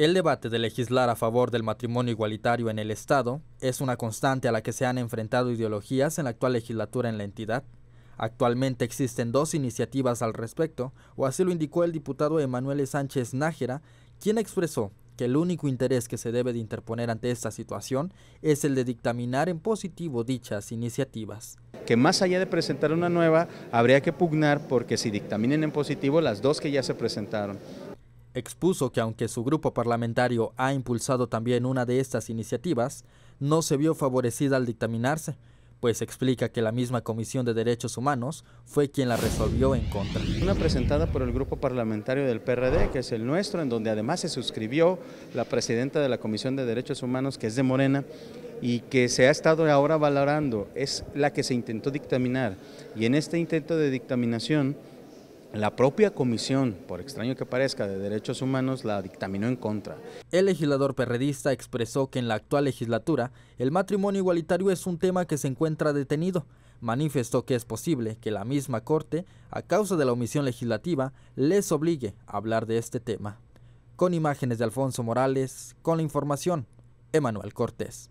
El debate de legislar a favor del matrimonio igualitario en el Estado es una constante a la que se han enfrentado ideologías en la actual legislatura en la entidad. Actualmente existen dos iniciativas al respecto, o así lo indicó el diputado Emanuel Sánchez Nájera, quien expresó que el único interés que se debe de interponer ante esta situación es el de dictaminar en positivo dichas iniciativas. Que más allá de presentar una nueva, habría que pugnar porque si dictaminen en positivo las dos que ya se presentaron. Expuso que aunque su grupo parlamentario ha impulsado también una de estas iniciativas, no se vio favorecida al dictaminarse, pues explica que la misma Comisión de Derechos Humanos fue quien la resolvió en contra. Una presentada por el grupo parlamentario del PRD, que es el nuestro, en donde además se suscribió la presidenta de la Comisión de Derechos Humanos, que es de Morena, y que se ha estado ahora valorando, es la que se intentó dictaminar. Y en este intento de dictaminación la propia Comisión, por extraño que parezca, de Derechos Humanos la dictaminó en contra. El legislador perredista expresó que en la actual legislatura el matrimonio igualitario es un tema que se encuentra detenido. Manifestó que es posible que la misma Corte, a causa de la omisión legislativa, les obligue a hablar de este tema. Con imágenes de Alfonso Morales, con la información, Emanuel Cortés.